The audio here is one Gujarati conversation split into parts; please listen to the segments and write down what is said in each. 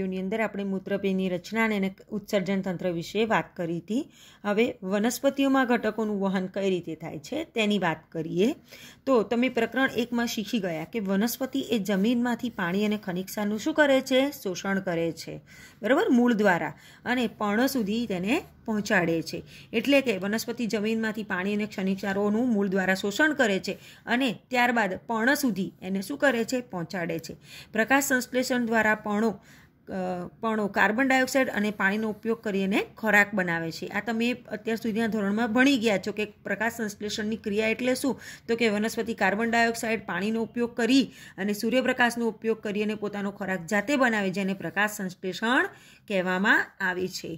વિડીયોની અંદર આપણે મૂત્રપેયની રચના અને ઉત્સર્જન તંત્ર વિશે વાત કરી હતી હવે વનસ્પતિઓમાં ઘટકોનું વહન કઈ રીતે થાય છે તેની વાત કરીએ તો તમે પ્રકરણ એકમાં શીખી ગયા કે વનસ્પતિ એ જમીનમાંથી પાણી અને ખનિકસાનું શું કરે છે શોષણ કરે છે બરાબર મૂળ દ્વારા અને પર્ણ સુધી તેને પહોંચાડે છે એટલે કે વનસ્પતિ જમીનમાંથી પાણી અને ક્ષણિકસારોનું મૂળ દ્વારા શોષણ કરે છે અને ત્યારબાદ પર્ણ સુધી એને શું કરે છે પહોંચાડે છે પ્રકાશ સંશ્લેષણ દ્વારા પર્ણો પણો કાર્બન ડાયોક્સાઇડ અને પાણીનો ઉપયોગ કરીને ખોરાક બનાવે છે આ તમે અત્યાર સુધીના ધોરણમાં ભણી ગયા છો કે પ્રકાશ સંશ્લેષણની ક્રિયા એટલે શું તો કે વનસ્પતિ કાર્બન ડાયોક્સાઇડ પાણીનો ઉપયોગ કરી અને સૂર્યપ્રકાશનો ઉપયોગ કરી અને પોતાનો ખોરાક જાતે બનાવે જેને પ્રકાશ સંશ્લેષણ કહેવામાં આવે છે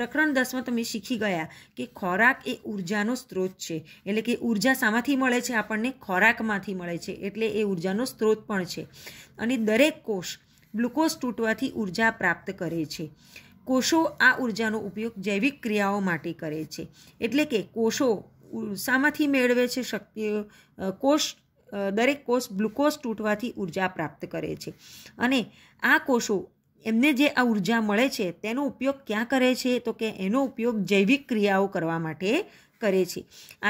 પ્રકરણ દસમાં તમે શીખી ગયા કે ખોરાક એ ઉર્જાનો સ્ત્રોત છે એટલે કે ઉર્જા શામાંથી મળે છે આપણને ખોરાકમાંથી મળે છે એટલે એ ઉર્જાનો સ્ત્રોત પણ છે અને દરેક કોષ ગ્લુકોઝ તૂટવાથી ઉર્જા પ્રાપ્ત કરે છે કોષો આ ઉર્જાનો ઉપયોગ જૈવિક ક્રિયાઓ માટે કરે છે એટલે કે કોષો શામાંથી મેળવે છે શક્તિઓ કોષ દરેક કોષ ગ્લુકોઝ તૂટવાથી ઉર્જા પ્રાપ્ત કરે છે અને આ કોષો એમને જે આ ઉર્જા મળે છે તેનો ઉપયોગ ક્યાં કરે છે તો કે એનો ઉપયોગ જૈવિક ક્રિયાઓ કરવા માટે કરે છે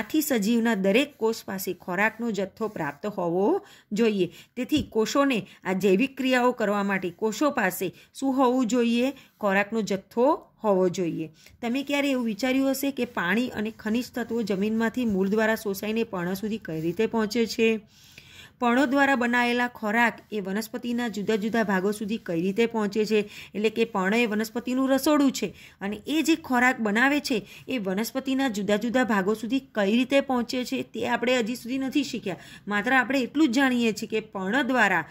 આથી સજીવના દરેક કોષ પાસે ખોરાકનો જથ્થો પ્રાપ્ત હોવો જોઈએ તેથી કોષોને આ જૈવિક ક્રિયાઓ કરવા માટે કોષો પાસે શું હોવું જોઈએ ખોરાકનો જથ્થો હોવો જોઈએ તમે ક્યારે એવું વિચાર્યું હશે કે પાણી અને ખનિજ તત્વો જમીનમાંથી મૂળ દ્વારા શોષાઈને પર્ણ સુધી કઈ રીતે પહોંચે છે પર્ણો દ્વારા બનાવેલા ખોરાક એ વનસ્પતિના જુદા જુદા ભાગો સુધી કઈ રીતે પહોંચે છે એટલે કે પર્ણ એ વનસ્પતિનું રસોડું છે અને એ જે ખોરાક બનાવે છે એ વનસ્પતિના જુદા જુદા ભાગો સુધી કઈ રીતે પહોંચે છે તે આપણે હજી સુધી નથી શીખ્યા માત્ર આપણે એટલું જ જાણીએ છીએ કે પર્ણ દ્વારા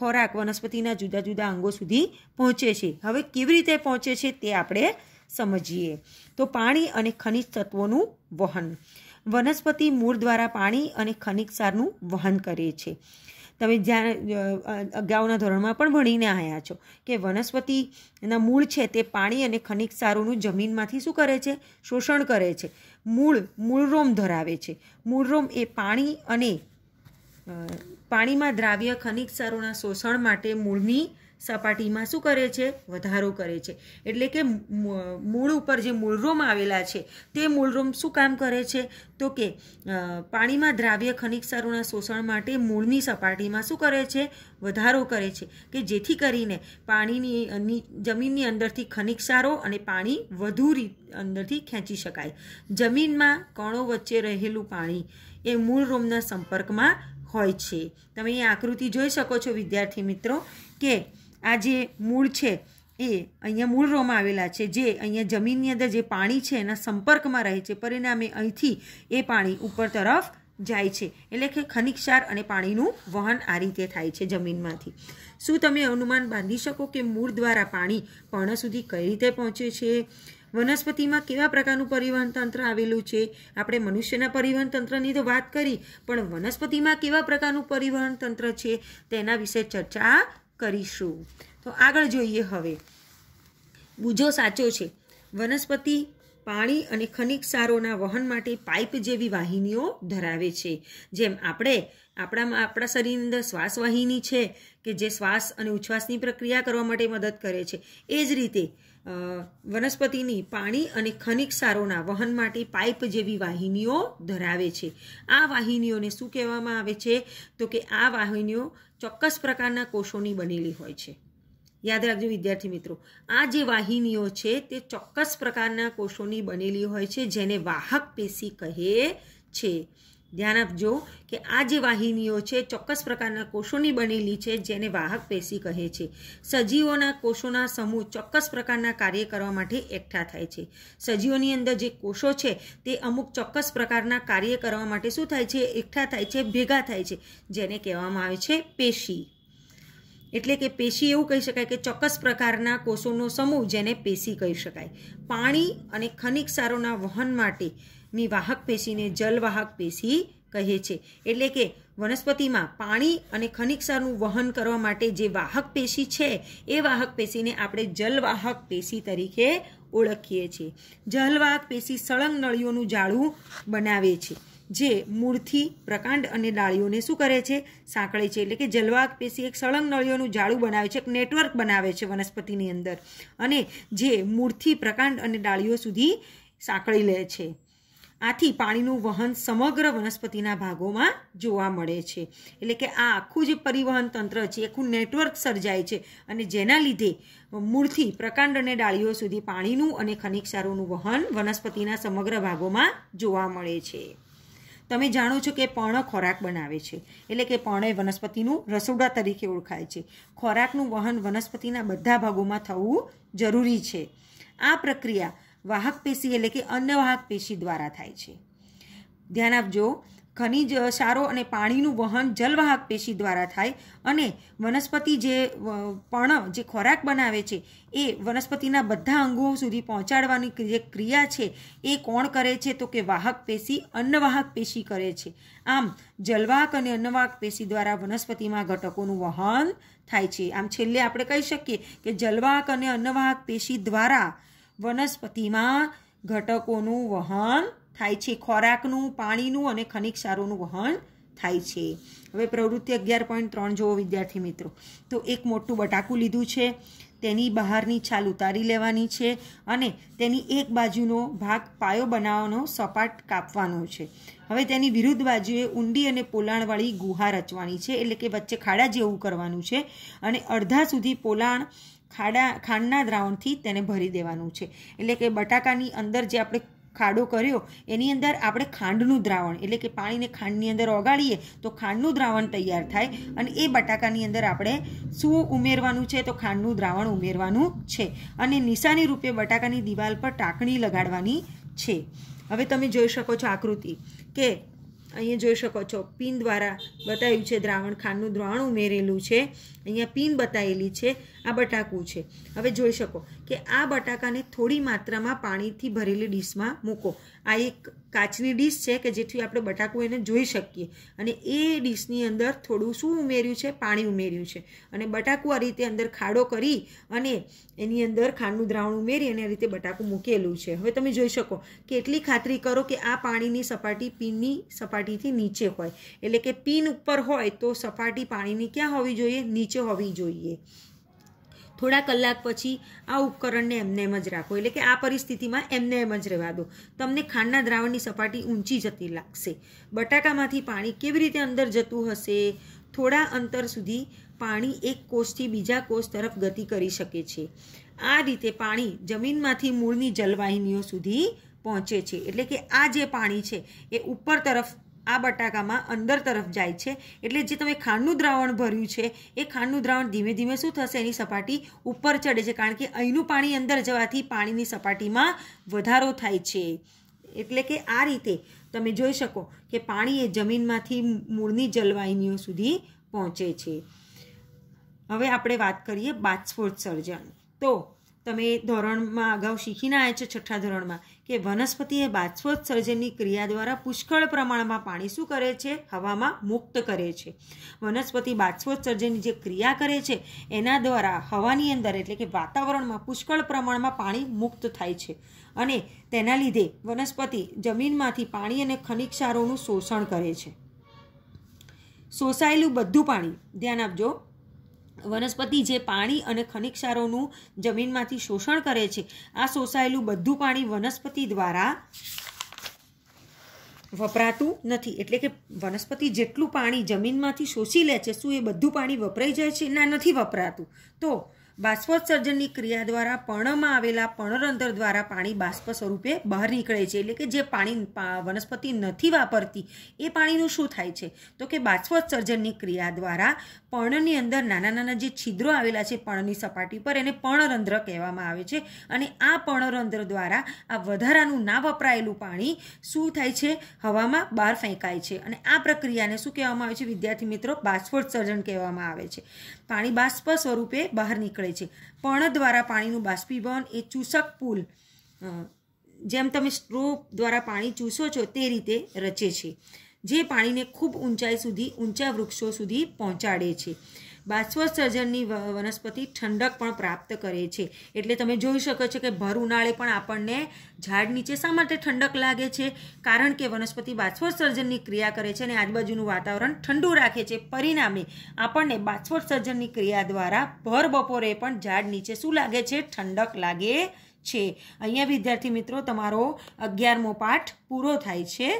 ખોરાક વનસ્પતિના જુદા જુદા અંગો સુધી પહોંચે છે હવે કેવી રીતે પહોંચે છે તે આપણે સમજીએ તો પાણી અને ખનિજ તત્વોનું વહન વનસ્પતિ મૂળ દ્વારા પાણી અને ખનિજ સારનું વહન કરે છે તમે જ્યાં અગાઉના ધોરણમાં પણ ભણીને આવ્યા છો કે વનસ્પતિના મૂળ છે તે પાણી અને ખનિજ સારોનું જમીનમાંથી શું કરે છે શોષણ કરે છે મૂળ મૂળરોમ ધરાવે છે મૂળરોમ એ પાણી અને પાણીમાં દ્રાવ્ય ખનિજ સારોના શોષણ માટે મૂળની સપાટીમાં શું કરે છે વધારો કરે છે એટલે કે મૂળ ઉપર જે મૂળરોમ આવેલા છે તે મૂળરોમ શું કામ કરે છે તો કે પાણીમાં દ્રાવ્ય ખનિજ ક્ષારોના શોષણ માટે મૂળની સપાટીમાં શું કરે છે વધારો કરે છે કે જેથી કરીને પાણીની જમીનની અંદરથી ખનિક સારો અને પાણી વધુ રીત અંદરથી ખેંચી શકાય જમીનમાં કણો વચ્ચે રહેલું પાણી એ મૂળ રોમના સંપર્કમાં હોય છે તમે એ આકૃતિ જોઈ શકો છો વિદ્યાર્થી મિત્રો કે આ જે મૂળ છે એ અહીંયા મૂળ રોમાં આવેલા છે જે અહીંયા જમીનની અંદર જે પાણી છે એના સંપર્કમાં રહે છે પરિણામે અહીંથી એ પાણી ઉપર તરફ જાય છે એટલે કે ખનિકસાર અને પાણીનું વહન આ રીતે થાય છે જમીનમાંથી શું તમે અનુમાન બાંધી શકો કે મૂળ દ્વારા પાણી પર્ણ સુધી કઈ રીતે પહોંચે છે વનસ્પતિમાં કેવા પ્રકારનું પરિવહન તંત્ર આવેલું છે આપણે મનુષ્યના પરિવહન તંત્રની તો વાત કરી પણ વનસ્પતિમાં કેવા પ્રકારનું પરિવહન તંત્ર છે તેના વિશે ચર્ચા કરીશું તો આગળ જોઈએ હવે બુજો સાચો છે વનસ્પતિ પાણી અને ખનિજ સારોના વહન માટે પાઇપ જેવી વાહિનીઓ ધરાવે છે જેમ આપણે આપણામાં આપણા શરીરની અંદર શ્વાસ વાહિની છે કે જે શ્વાસ અને ઉચ્છ્વાસની પ્રક્રિયા કરવા માટે મદદ કરે છે એ જ રીતે વનસ્પતિની પાણી અને ખનિક સારોના વહન માટે પાઇપ જેવી વાહિનીઓ ધરાવે છે આ વાહિનીઓને શું કહેવામાં આવે છે તો કે આ વાહિનીઓ ચોક્કસ પ્રકારના કોષોની બનેલી હોય છે યાદ રાખજો વિદ્યાર્થી મિત્રો આ જે વાહિનીઓ છે તે ચોક્કસ પ્રકારના કોષોની બનેલી હોય છે જેને વાહક પેશી કહે છે ધ્યાન આપજો કે આ જે વાહિનીઓ છે ચોક્કસ પ્રકારના કોષોની બનેલી છે જેને વાહક પેશી કહે છે સજીવોના કોષોના સમૂહ ચોક્કસ પ્રકારના કાર્ય કરવા માટે એકઠા થાય છે સજીવોની અંદર જે કોષો છે તે અમુક ચોક્કસ પ્રકારના કાર્ય કરવા માટે શું થાય છે એકઠા થાય છે ભેગા થાય છે જેને કહેવામાં આવે છે પેશી એટલે કે પેશી એવું કહી શકાય કે ચોક્કસ પ્રકારના કોષોનો સમૂહ જેને પેશી કહી શકાય પાણી અને ખનિક સારોના વહન માટે ની વાહક પેશીને જલવાહક પેશી કહે છે એટલે કે વનસ્પતિમાં પાણી અને ખનિકસારનું વહન કરવા માટે જે વાહક પેશી છે એ વાહક પેશીને આપણે જલવાહક પેશી તરીકે ઓળખીએ છીએ જલવાહક પેશી સળંગ નળીઓનું જાળું બનાવે છે જે મૂળથી પ્રકાંડ અને ડાળીઓને શું કરે છે સાંકળે છે એટલે કે જલવાહક પેશી એક સળંગ નળીઓનું જાળું બનાવે છે એક નેટવર્ક બનાવે છે વનસ્પતિની અંદર અને જે મૂળથી પ્રકાંડ અને ડાળીઓ સુધી સાંકળી લે છે આથી પાણીનું વહન સમગ્ર વનસ્પતિના ભાગોમાં જોવા મળે છે એટલે કે આ આખું જે પરિવહન તંત્ર છે આખું નેટવર્ક સર્જાય છે અને જેના લીધે મૂળથી પ્રકાંડ અને ડાળીઓ સુધી પાણીનું અને ખનિક્ષારોનું વહન વનસ્પતિના સમગ્ર ભાગોમાં જોવા મળે છે તમે જાણો છો કે પર્ણ ખોરાક બનાવે છે એટલે કે પર્ણ એ વનસ્પતિનું રસોડા તરીકે ઓળખાય છે ખોરાકનું વહન વનસ્પતિના બધા ભાગોમાં થવું જરૂરી છે આ પ્રક્રિયા વાહક પેશી એટલે કે અન્નવાહક પેશી દ્વારા થાય છે ધ્યાન આપજો ખનિજ સારો અને પાણીનું વહન જલવાહક પેશી દ્વારા થાય અને વનસ્પતિ જે પણ જે ખોરાક બનાવે છે એ વનસ્પતિના બધા અંગો સુધી પહોંચાડવાની જે ક્રિયા છે એ કોણ કરે છે તો કે વાહક પેશી અન્નવાહક પેશી કરે છે આમ જલવાહક અને અન્નવાહક પેશી દ્વારા વનસ્પતિમાં ઘટકોનું વહન થાય છે આમ છેલ્લે આપણે કહી શકીએ કે જલવાહક અને અન્નવાહક પેશી દ્વારા વનસ્પતિમાં ઘટકોનું વહન થાય છે ખોરાકનું પાણીનું અને ખનિક સારોનું વહન થાય છે હવે પ્રવૃત્તિ અગિયાર પોઈન્ટ ત્રણ જુઓ વિદ્યાર્થી મિત્રો તો એક મોટું બટાકું લીધું છે તેની બહારની છાલ ઉતારી લેવાની છે અને તેની એક બાજુનો ભાગ પાયો બનાવવાનો સપાટ કાપવાનો છે હવે તેની વિરુદ્ધ બાજુએ ઊંડી અને પોલાણવાળી ગુહા રચવાની છે એટલે કે વચ્ચે ખાડા જેવું કરવાનું છે અને અડધા સુધી પોલાણ ખાડા ખાંડના દ્રાવણથી તેને ભરી દેવાનું છે એટલે કે બટાકાની અંદર જે આપણે ખાડો કર્યો એની અંદર આપણે ખાંડનું દ્રાવણ એટલે કે પાણીને ખાંડની અંદર ઓગાળીએ તો ખાંડનું દ્રાવણ તૈયાર થાય અને એ બટાકાની અંદર આપણે શું ઉમેરવાનું છે તો ખાંડનું દ્રાવણ ઉમેરવાનું છે અને નિશાની રૂપે બટાકાની દિવાલ પર ટાંકણી લગાડવાની છે હવે તમે જોઈ શકો છો આકૃતિ કે અહીંયા જોઈ શકો છો પિન દ્વારા બતાવ્યું છે દ્રાવણ ખાંડનું દ્રાવણ ઉમેરેલું છે અહીંયા પિન બતાવેલી છે આ બટાકું છે હવે જોઈ શકો કે આ બટાકાને થોડી માત્રામાં પાણીથી ભરેલી ડીશમાં મૂકો આ એક કાચની ડીશ છે કે જેથી આપણે બટાકું એને જોઈ શકીએ અને એ ડીશની અંદર થોડું શું ઉમેર્યું છે પાણી ઉમેર્યું છે અને બટાકું આ રીતે અંદર ખાડો કરી અને એની અંદર ખાંડનું દ્રાવણ ઉમેરી અને આ રીતે બટાકું મૂકેલું છે હવે તમે જોઈ શકો કે એટલી ખાતરી કરો કે આ પાણીની સપાટી પીનની સપાટી સપાટીથી નીચે હોય એટલે કે પિન ઉપર હોય તો સપાટી પાણીની ક્યાં હોવી જોઈએ નીચે હોવી જોઈએ થોડા કલાક પછી આ ઉપકરણને એમને એમ જ રાખો એટલે કે આ પરિસ્થિતિમાં એમને એમ જ રહેવા દો તમને ખાંડના દ્રાવણની સપાટી ઊંચી જતી લાગશે બટાકામાંથી પાણી કેવી રીતે અંદર જતું હશે થોડા અંતર સુધી પાણી એક કોષથી બીજા કોષ તરફ ગતિ કરી શકે છે આ રીતે પાણી જમીનમાંથી મૂળની જલવાહિનીઓ સુધી પહોંચે છે એટલે કે આ જે પાણી છે એ ઉપર તરફ આ બટાકામાં અંદર તરફ જાય છે એટલે જે તમે ખાંડનું દ્રાવણ ભર્યું છે એ ખાંડનું દ્રાવણ ધીમે ધીમે શું થશે એની સપાટી ઉપર ચડે છે કારણ કે અહીંનું પાણી અંદર જવાથી પાણીની સપાટીમાં વધારો થાય છે એટલે કે આ રીતે તમે જોઈ શકો કે પાણી એ જમીનમાંથી મૂળની જલવાહિનીઓ સુધી પહોંચે છે હવે આપણે વાત કરીએ બાષ્પોત્સર્જન તો તમે ધોરણમાં અગાઉ શીખીને આવ્યા છે છઠ્ઠા ધોરણમાં કે વનસ્પતિએ બાષ્પોત્સર્જનની ક્રિયા દ્વારા પુષ્કળ પ્રમાણમાં પાણી શું કરે છે હવામાં મુક્ત કરે છે વનસ્પતિ બાષ્પોત્સર્જનની જે ક્રિયા કરે છે એના દ્વારા હવાની અંદર એટલે કે વાતાવરણમાં પુષ્કળ પ્રમાણમાં પાણી મુક્ત થાય છે અને તેના લીધે વનસ્પતિ જમીનમાંથી પાણી અને ખનિજ ક્ષારોનું શોષણ કરે છે શોષાયેલું બધું પાણી ધ્યાન આપજો વનસ્પતિ જે પાણી અને ખનિજ ક્ષારોનું જમીનમાંથી શોષણ કરે છે આ શોષાયેલું બધું પાણી વનસ્પતિ દ્વારા વપરાતું નથી એટલે કે વનસ્પતિ જેટલું પાણી જમીનમાંથી શોષી લે છે શું એ બધું પાણી વપરાઈ જાય છે ના નથી વપરાતું તો બાષ્પોત્સર્જનની ક્રિયા દ્વારા પર્ણમાં આવેલા પર્ણરંધ્ર દ્વારા પાણી બાષ્પ સ્વરૂપે બહાર નીકળે છે એટલે કે જે પાણી વનસ્પતિ નથી વાપરતી એ પાણીનું શું થાય છે તો કે બાષ્પોત્સર્જનની ક્રિયા દ્વારા પર્ણની અંદર નાના નાના જે છિદ્રો આવેલા છે પર્ણની સપાટી પર એને પર્ણરંધ્ર કહેવામાં આવે છે અને આ પર્ણરંધ્ર દ્વારા આ વધારાનું ના વપરાયેલું પાણી શું થાય છે હવામાં બહાર ફેંકાય છે અને આ પ્રક્રિયાને શું કહેવામાં આવે છે વિદ્યાર્થી મિત્રો બાષ્પોત્સર્જન કહેવામાં આવે છે પાણી બાષ્પ સ્વરૂપે બહાર નીકળે કરે છે પર્ણ દ્વારા પાણીનું બાષ્પીભવન એ ચૂસક પુલ જેમ તમે સ્ટ્રો દ્વારા પાણી ચૂસો છો તે રીતે રચે છે જે પાણીને ખૂબ ઊંચાઈ સુધી ઊંચા વૃક્ષો સુધી પહોંચાડે છે બાષ્પસર્જનની વનસ્પતિ ઠંડક પણ પ્રાપ્ત કરે છે એટલે તમે જોઈ શકો છો કે ભર ઉનાળે પણ આપણને ઝાડ નીચે શા માટે ઠંડક લાગે છે કારણ કે વનસ્પતિ બાષ્પસર્જનની ક્રિયા કરે છે અને આજુબાજુનું વાતાવરણ ઠંડુ રાખે છે પરિણામે આપણને બાષ્પસર્જનની ક્રિયા દ્વારા ભર બપોરે પણ ઝાડ નીચે શું લાગે છે ઠંડક લાગે છે અહીંયા વિદ્યાર્થી મિત્રો તમારો અગિયારમો પાઠ પૂરો થાય છે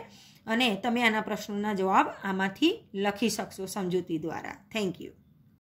અને તમે આના પ્રશ્નોના જવાબ આમાંથી લખી શકશો સમજૂતી દ્વારા થેન્ક યુ